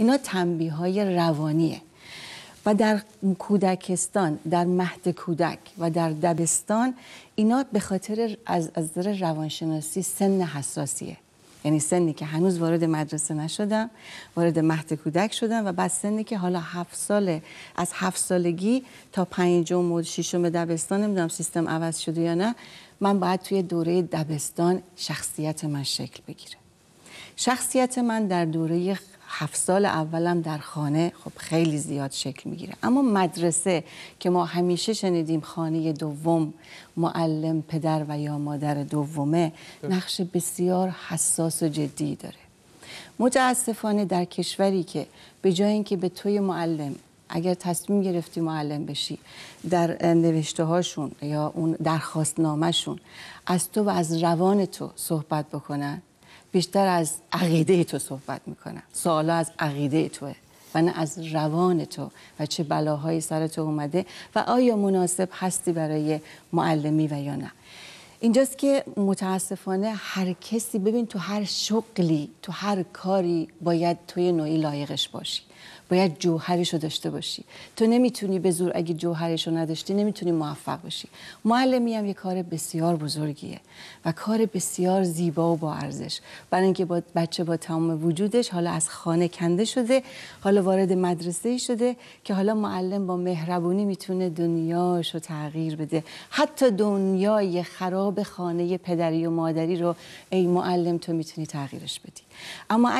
اینا تنبیه های روانیه و در کودکستان در مهد کودک و در دبستان اینا به خاطر از از در روانشناسی سن حساسیه یعنی سنی که هنوز وارد مدرسه نشدم وارد مهد کودک شدم و بعد سنی که حالا هفت ساله از هفت سالگی تا پنجم و ششم دبستان نمیدونم سیستم عوض شده یا نه من باید توی دوره دبستان شخصیت من شکل بگیره شخصیت من در دوره هفت سال اولم در خانه خب خیلی زیاد شکل میگیره اما مدرسه که ما همیشه شنیدیم خانه دوم معلم پدر و یا مادر دومه نقش بسیار حساس و جدی داره متاسفانه در کشوری که به جای اینکه به توی معلم اگر تصمیم گرفتی معلم بشی در نوشته هاشون یا اون درخواست نامشون از تو و از روان تو صحبت بکنن بیشتر از عقیده تو صحبت میکنم سوالا از عقیده توه و نه از روان تو و چه بلاهایی سر تو اومده و آیا مناسب هستی برای معلمی و یا نه اینجاست که متاسفانه هر کسی ببین تو هر شغلی تو هر کاری باید توی نوعی لایقش باشی باید جوهرش رو داشته باشی تو نمیتونی به زور اگه جوهرش رو نداشتی نمیتونی موفق باشی معلمی هم یه کار بسیار بزرگیه و کار بسیار زیبا و با ارزش برای اینکه با بچه با تمام وجودش حالا از خانه کنده شده حالا وارد مدرسه شده که حالا معلم با مهربونی میتونه دنیاش رو تغییر بده حتی دنیای خراب به خانه پدری و مادری رو ای معلم تو میتونی تغییرش بدی اما